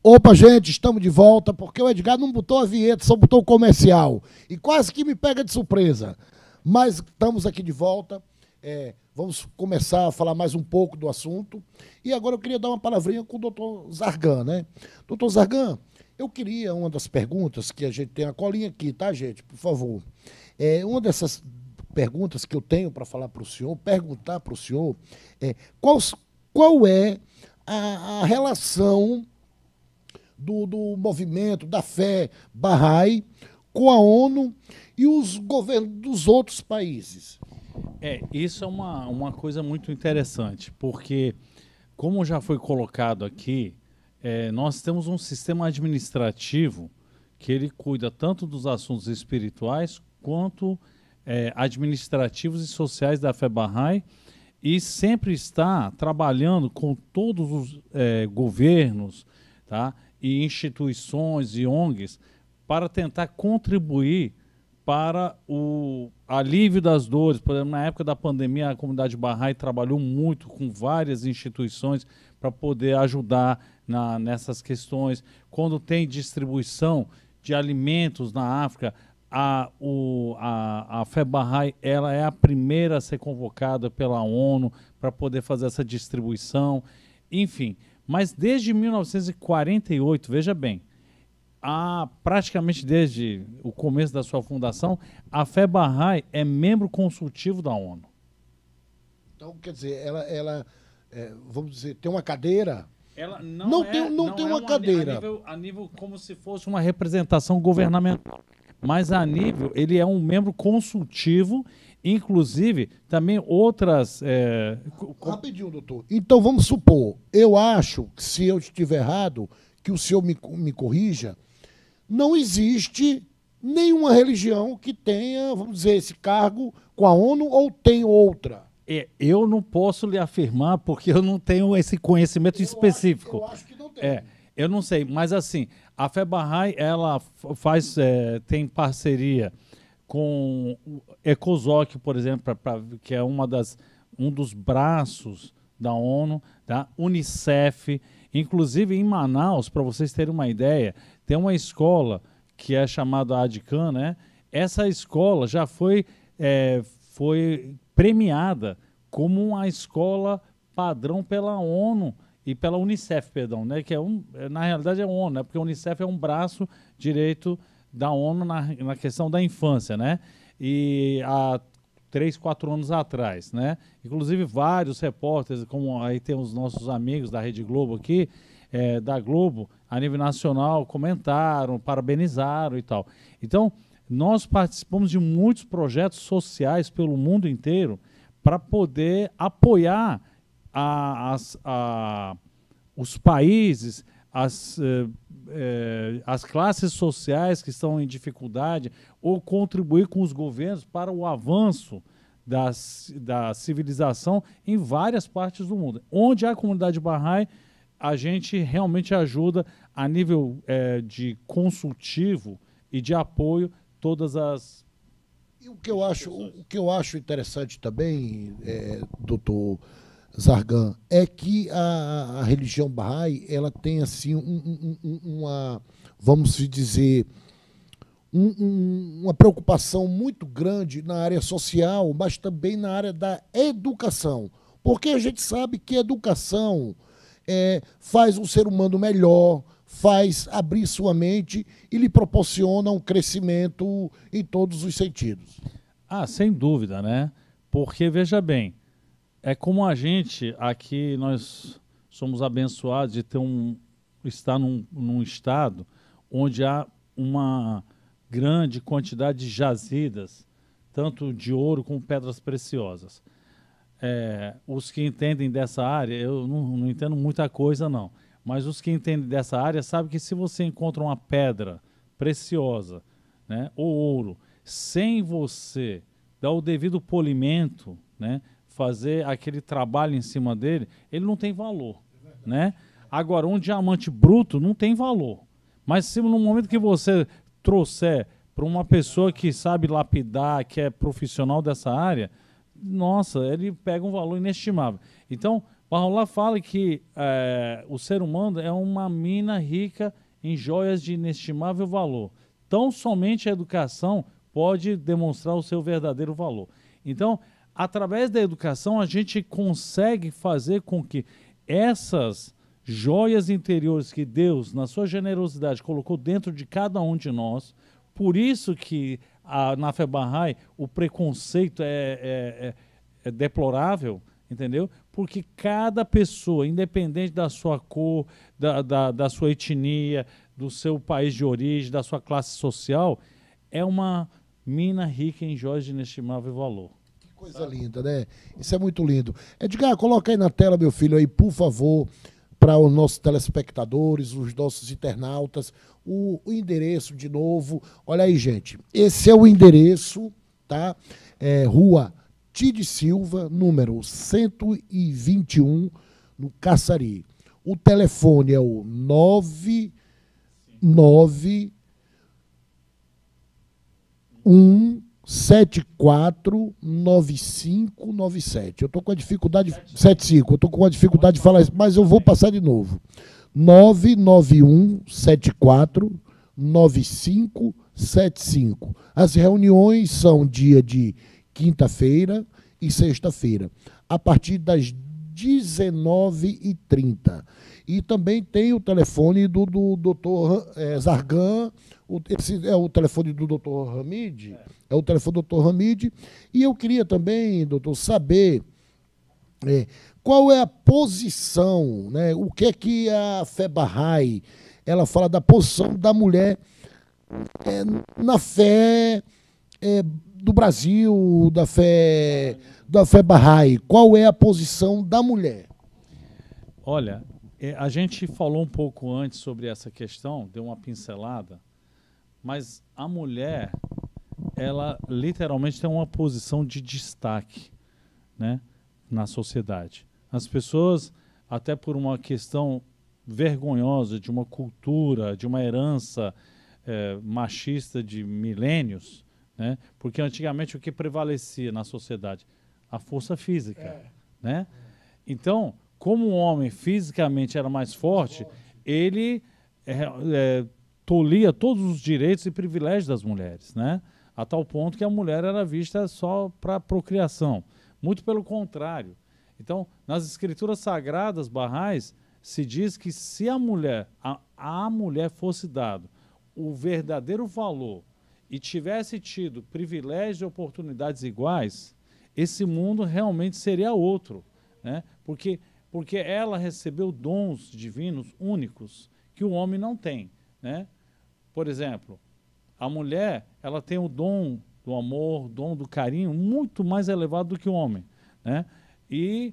Opa, gente, estamos de volta, porque o Edgar não botou a vinheta, só botou o comercial. E quase que me pega de surpresa. Mas estamos aqui de volta. É, vamos começar a falar mais um pouco do assunto. E agora eu queria dar uma palavrinha com o doutor Zargan, né? Doutor Zargan, eu queria uma das perguntas que a gente tem a colinha aqui, tá, gente? Por favor. É, uma dessas perguntas que eu tenho para falar para o senhor, perguntar para o senhor, é qual, qual é a, a relação do, do movimento, da fé Bahá'í, com a ONU e os governos dos outros países. É, isso é uma, uma coisa muito interessante, porque, como já foi colocado aqui, é, nós temos um sistema administrativo que ele cuida tanto dos assuntos espirituais quanto é, administrativos e sociais da fé Bahá'í e sempre está trabalhando com todos os é, governos, tá? e instituições e ONGs para tentar contribuir para o alívio das dores. Por exemplo, na época da pandemia, a comunidade Bahá'í trabalhou muito com várias instituições para poder ajudar na, nessas questões. Quando tem distribuição de alimentos na África, a, o, a, a ela é a primeira a ser convocada pela ONU para poder fazer essa distribuição. Enfim, mas desde 1948, veja bem, há praticamente desde o começo da sua fundação, a FEBARRAI é membro consultivo da ONU. Então, quer dizer, ela, ela é, vamos dizer, tem uma cadeira. Ela não, não é, tem, não, não tem é uma, uma cadeira. A nível, a nível como se fosse uma representação governamental. Mas a nível, ele é um membro consultivo Inclusive, também outras. É... Rapidinho, doutor. Então vamos supor, eu acho, que se eu estiver errado, que o senhor me, me corrija, não existe nenhuma religião que tenha, vamos dizer, esse cargo com a ONU ou tem outra? É, eu não posso lhe afirmar porque eu não tenho esse conhecimento eu específico. Acho, eu acho que não tem. É, eu não sei, mas assim, a FEBARRAI, ela faz, é, tem parceria com Ecosoc, por exemplo, pra, pra, que é uma das, um dos braços da ONU, da Unicef. Inclusive em Manaus, para vocês terem uma ideia, tem uma escola que é chamada Adcan, né? Essa escola já foi, é, foi premiada como uma escola padrão pela ONU e pela Unicef, perdão, né? Que é um, na realidade é ONU, né? Porque a Unicef é um braço direito da ONU na, na questão da infância, né? E há três, quatro anos atrás, né? Inclusive vários repórteres, como aí tem os nossos amigos da Rede Globo aqui, é, da Globo, a nível nacional, comentaram, parabenizaram e tal. Então, nós participamos de muitos projetos sociais pelo mundo inteiro para poder apoiar a, as, a, os países as, eh, eh, as classes sociais que estão em dificuldade ou contribuir com os governos para o avanço da, da civilização em várias partes do mundo. Onde há comunidade Bahá'í, a gente realmente ajuda a nível eh, de consultivo e de apoio todas as e o que eu acho o que eu acho interessante também é, doutor Zargan, é que a, a religião Bahá'í ela tem assim um, um, um, uma, vamos dizer, uma preocupação muito grande na área social, mas também na área da educação. Porque a gente sabe que educação é, faz um ser humano melhor, faz abrir sua mente e lhe proporciona um crescimento em todos os sentidos. Ah, sem dúvida, né? Porque, veja bem, é como a gente aqui, nós somos abençoados de ter um, estar num, num estado onde há uma grande quantidade de jazidas, tanto de ouro como pedras preciosas. É, os que entendem dessa área, eu não, não, entendo muita coisa não, mas os que entendem dessa área sabem que se você encontra uma pedra preciosa, né, ou ouro, sem você dar o devido polimento, né, fazer aquele trabalho em cima dele, ele não tem valor, é né? Agora, um diamante bruto não tem valor. Mas se no momento que você trouxer para uma pessoa que sabe lapidar, que é profissional dessa área, nossa, ele pega um valor inestimável. Então, Barrola fala que é, o ser humano é uma mina rica em joias de inestimável valor. Tão somente a educação pode demonstrar o seu verdadeiro valor. Então, através da educação, a gente consegue fazer com que essas joias interiores que Deus, na sua generosidade, colocou dentro de cada um de nós, por isso que a, na Febarrai o preconceito é, é, é, é deplorável, entendeu? Porque cada pessoa, independente da sua cor, da, da, da sua etnia, do seu país de origem, da sua classe social, é uma mina rica em joias de inestimável valor. Coisa linda, né? Isso é muito lindo. Edgar, coloca aí na tela, meu filho, aí, por favor, para os nossos telespectadores, os nossos internautas, o, o, endereço de novo. Olha aí, gente. Esse é o endereço, tá? É, rua Tide Silva, número 121, no Caçari. O telefone é o 99 um 749597. Eu estou com a dificuldade. 75, eu estou com a dificuldade de falar isso, mas eu vou passar de novo. 991749575. As reuniões são dia de quinta-feira e sexta-feira, a partir das 19h30. E também tem o telefone do, do doutor eh, Zargan esse é o telefone do doutor Hamid, é. é. o telefone do doutor Hamid. E eu queria também, doutor, saber é, qual é a posição, né, o que é que a Febarrai, ela fala da posição da mulher é, na fé é, do Brasil, da fé da Febarrai. Qual é a posição da mulher? Olha, é, a gente falou um pouco antes sobre essa questão, deu uma pincelada, mas a mulher, ela literalmente tem uma posição de destaque, né, na sociedade. As pessoas, até por uma questão vergonhosa de uma cultura, de uma herança é, machista de milênios, né? Porque antigamente o que prevalecia na sociedade a força física, é. né? Então, como o homem fisicamente era mais forte, ele é, tolia todos os direitos e privilégios das mulheres, né? A tal ponto que a mulher era vista só para procriação. Muito pelo contrário. Então, nas escrituras sagradas barrais, se diz que se a mulher, a, a mulher fosse dado o verdadeiro valor e tivesse tido privilégios e oportunidades iguais, esse mundo realmente seria outro, né? Porque porque ela recebeu dons divinos únicos que o homem não tem, né? Por exemplo, a mulher ela tem o dom do amor, dom do carinho muito mais elevado do que o homem, né? E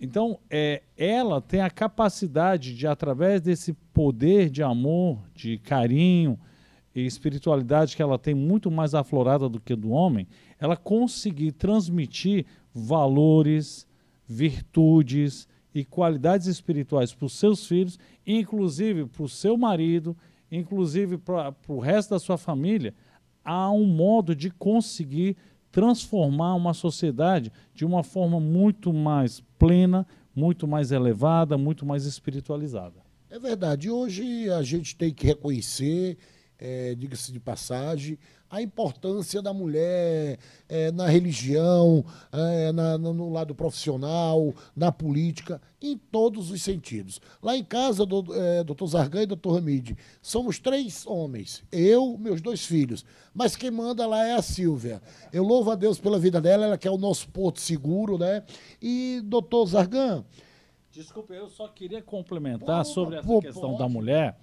então é, ela tem a capacidade de através desse poder de amor, de carinho e espiritualidade que ela tem muito mais aflorada do que do homem, ela conseguir transmitir valores, virtudes e qualidades espirituais para os seus filhos, inclusive para o seu marido inclusive para o resto da sua família, há um modo de conseguir transformar uma sociedade de uma forma muito mais plena, muito mais elevada, muito mais espiritualizada. É verdade. Hoje a gente tem que reconhecer é, diga-se de passagem, a importância da mulher é, na religião, é, na, no lado profissional, na política, em todos os sentidos. Lá em casa, do, é, doutor Zargan e doutor Hamid, somos três homens, eu, meus dois filhos, mas quem manda lá é a Silvia. Eu louvo a Deus pela vida dela, ela que é o nosso porto seguro, né? E doutor Zargan... Desculpa, eu só queria complementar pô, sobre essa pô, questão da mulher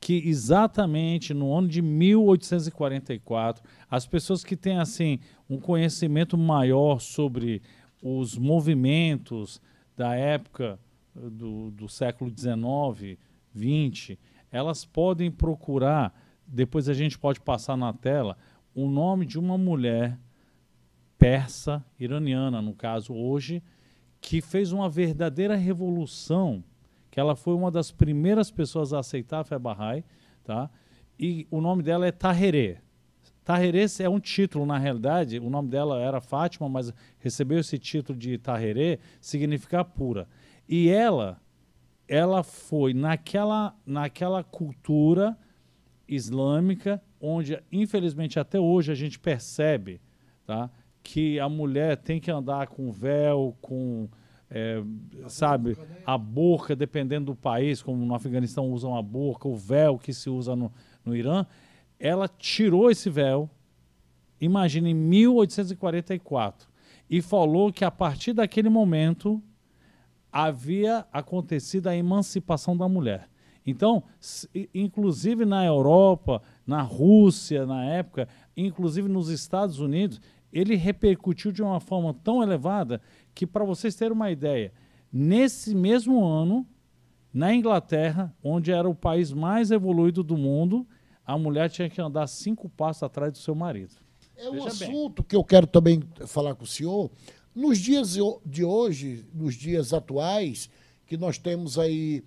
que exatamente no ano de 1844, as pessoas que têm assim um conhecimento maior sobre os movimentos da época eh, do, do século XIX, XX, elas podem procurar, depois a gente pode passar na tela, o nome de uma mulher persa, iraniana no caso hoje, que fez uma verdadeira revolução que ela foi uma das primeiras pessoas a aceitar a fé Bahá'í, tá? E o nome dela é Tahereh. Tahereh é um título, na realidade, o nome dela era Fátima, mas recebeu esse título de Tahereh, significa pura. E ela, ela foi naquela, naquela cultura islâmica, onde, infelizmente, até hoje a gente percebe tá, que a mulher tem que andar com véu, com é, sabe, a burca, dependendo do país, como no Afeganistão usam a burca, o véu que se usa no, no Irã, ela tirou esse véu, imagina, em 1844, e falou que a partir daquele momento havia acontecido a emancipação da mulher. Então, inclusive na Europa, na Rússia, na época, inclusive nos Estados Unidos, ele repercutiu de uma forma tão elevada que, para vocês terem uma ideia, nesse mesmo ano, na Inglaterra, onde era o país mais evoluído do mundo, a mulher tinha que andar cinco passos atrás do seu marido. É um Veja assunto bem. que eu quero também falar com o senhor. Nos dias de hoje, nos dias atuais, que nós temos aí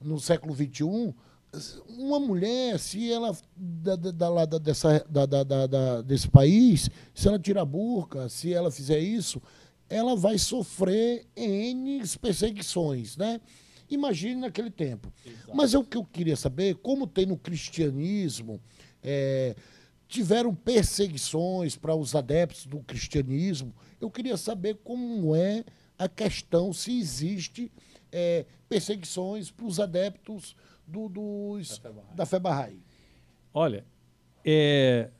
no século XXI, uma mulher, se ela da, da, da, dessa, desse país, se ela tirar burca, se ela fizer isso, ela vai sofrer N perseguições, né? Imagine naquele tempo. Exato. Mas é o que eu queria saber, como tem no cristianismo, é, tiveram perseguições para os adeptos do cristianismo. Eu queria saber como é a questão, se existe é, perseguições para os adeptos do, dos, da FEBARRAI. Olha, é,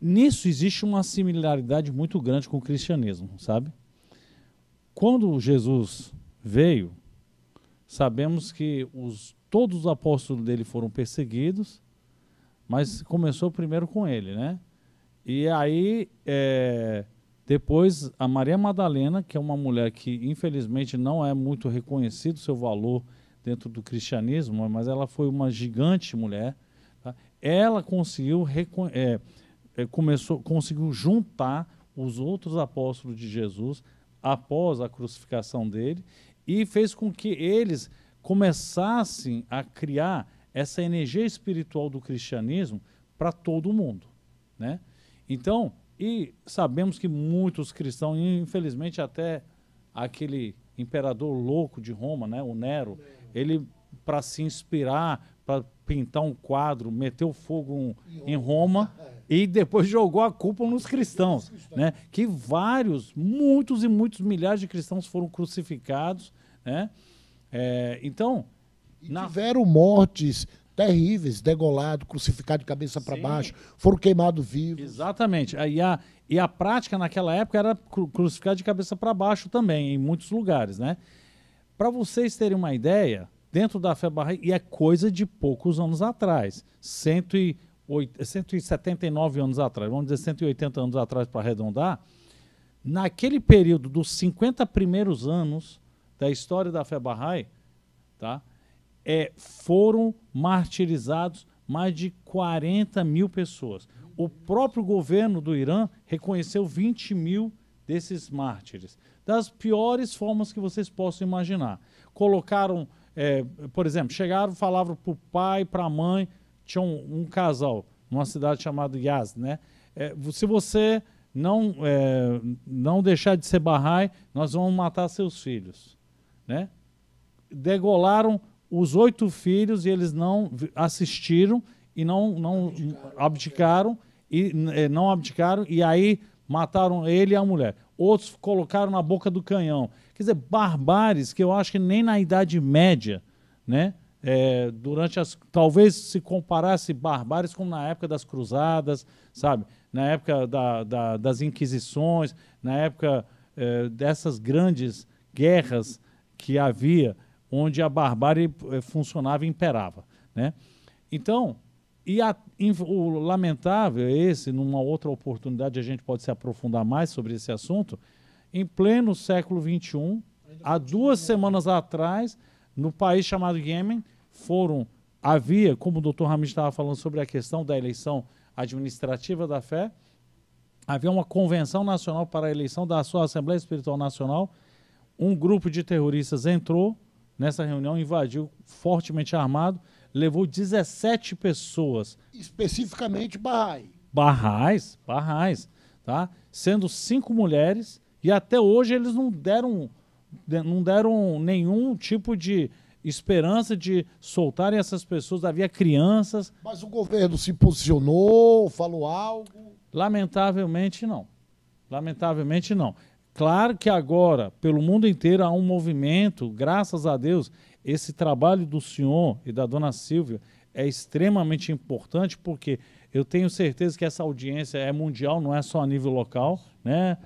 nisso existe uma similaridade muito grande com o cristianismo, sabe? Quando Jesus veio, sabemos que os, todos os apóstolos dele foram perseguidos, mas começou primeiro com ele, né? E aí, é, depois, a Maria Madalena, que é uma mulher que infelizmente não é muito reconhecido seu valor dentro do cristianismo, mas ela foi uma gigante mulher. Tá? Ela conseguiu, é, é, começou, conseguiu juntar os outros apóstolos de Jesus após a crucificação dele e fez com que eles começassem a criar essa energia espiritual do cristianismo para todo mundo, né? Então, e sabemos que muitos cristãos, infelizmente até aquele imperador louco de Roma, né, o Nero, ele, para se inspirar, para pintar um quadro, meteu fogo um, em Roma é. e depois jogou a culpa nos cristãos, né? Que vários, muitos e muitos milhares de cristãos foram crucificados, né? É, então e na... tiveram mortes terríveis, degolado, crucificado de cabeça para baixo, foram queimados vivos. Exatamente. E a, e a prática naquela época era crucificar de cabeça para baixo também, em muitos lugares, né? Para vocês terem uma ideia, dentro da FEBARRE, e é coisa de poucos anos atrás, 108, 179 anos atrás, vamos dizer 180 anos atrás para arredondar, naquele período dos 50 primeiros anos da história da FEBARRAI, tá, é, foram martirizados mais de 40 mil pessoas. O próprio governo do Irã reconheceu 20 mil desses mártires das piores formas que vocês possam imaginar. Colocaram, é, por exemplo, chegaram, falavam para o pai, para a mãe, tinha um, um, casal numa cidade chamada Yaz, né? É, se você não, é, não deixar de ser barrai, nós vamos matar seus filhos, né? Degolaram os oito filhos e eles não assistiram e não, não abdicaram, abdicaram e é, não abdicaram e aí mataram ele e a mulher outros colocaram na boca do canhão. Quer dizer, barbares que eu acho que nem na Idade Média, né? É, durante as. Talvez se comparasse barbares como na época das cruzadas, sabe? Na época da, da, das Inquisições, na época é, dessas grandes guerras que havia, onde a barbárie é, funcionava e imperava. Né? Então, e a, o lamentável é esse, numa outra oportunidade a gente pode se aprofundar mais sobre esse assunto, em pleno século XXI, há duas né? semanas atrás, no país chamado Iêmen, foram, havia, como o doutor Ramiz estava falando sobre a questão da eleição administrativa da fé, havia uma convenção nacional para a eleição da sua Assembleia Espiritual Nacional, um grupo de terroristas entrou nessa reunião, invadiu fortemente armado, levou 17 pessoas. Especificamente Barrai. Barrais, Barrais, tá? Sendo cinco mulheres e até hoje eles não deram não deram nenhum tipo de esperança de soltarem essas pessoas, havia crianças. Mas o governo se posicionou, falou algo? Lamentavelmente não. Lamentavelmente não. Claro que agora, pelo mundo inteiro, há um movimento, graças a Deus, esse trabalho do senhor e da dona Silvia é extremamente importante porque eu tenho certeza que essa audiência é mundial, não é só a nível local, né?